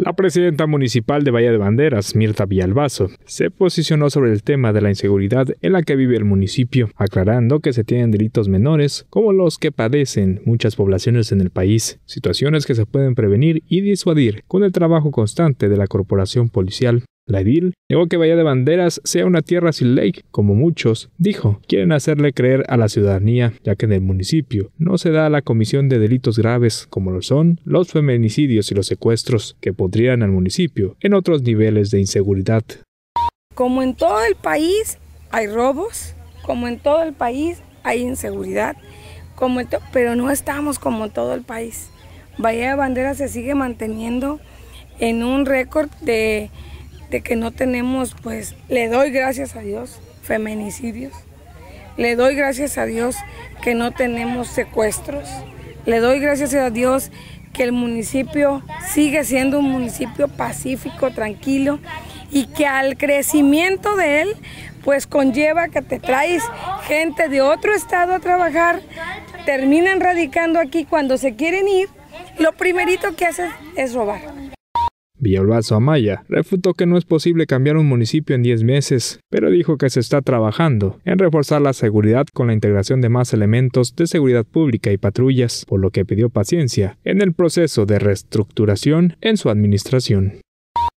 La presidenta municipal de Bahía de Banderas, Mirta Villalbazo, se posicionó sobre el tema de la inseguridad en la que vive el municipio, aclarando que se tienen delitos menores como los que padecen muchas poblaciones en el país, situaciones que se pueden prevenir y disuadir con el trabajo constante de la corporación policial. La edil negó que Bahía de Banderas sea una tierra sin ley, como muchos, dijo, quieren hacerle creer a la ciudadanía, ya que en el municipio no se da la comisión de delitos graves como lo son los feminicidios y los secuestros, que pondrían al municipio en otros niveles de inseguridad. Como en todo el país hay robos, como en todo el país hay inseguridad, pero no estamos como todo el país. Bahía de Banderas se sigue manteniendo en un récord de de que no tenemos, pues le doy gracias a Dios, feminicidios, le doy gracias a Dios que no tenemos secuestros, le doy gracias a Dios que el municipio sigue siendo un municipio pacífico, tranquilo y que al crecimiento de él pues conlleva que te traes gente de otro estado a trabajar, terminan radicando aquí cuando se quieren ir, lo primerito que hacen es robar. Villalbazo Amaya refutó que no es posible cambiar un municipio en 10 meses, pero dijo que se está trabajando en reforzar la seguridad con la integración de más elementos de seguridad pública y patrullas, por lo que pidió paciencia en el proceso de reestructuración en su administración.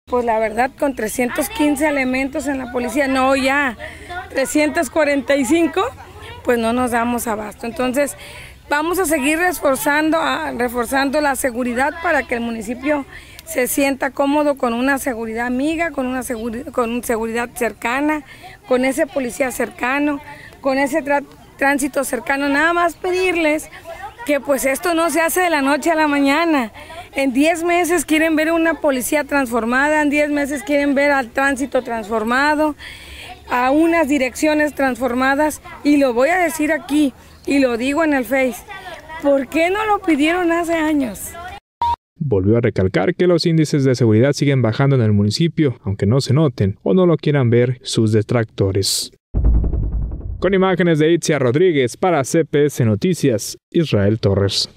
Pues la verdad, con 315 elementos en la policía, no ya, 345, pues no nos damos abasto. Entonces, vamos a seguir reforzando la seguridad para que el municipio se sienta cómodo con una seguridad amiga, con una con seguridad cercana, con ese policía cercano, con ese tránsito cercano. Nada más pedirles que pues esto no se hace de la noche a la mañana. En 10 meses quieren ver una policía transformada, en 10 meses quieren ver al tránsito transformado, a unas direcciones transformadas. Y lo voy a decir aquí y lo digo en el Face. ¿Por qué no lo pidieron hace años? volvió a recalcar que los índices de seguridad siguen bajando en el municipio, aunque no se noten o no lo quieran ver sus detractores. Con imágenes de Itzia Rodríguez para CPS Noticias, Israel Torres.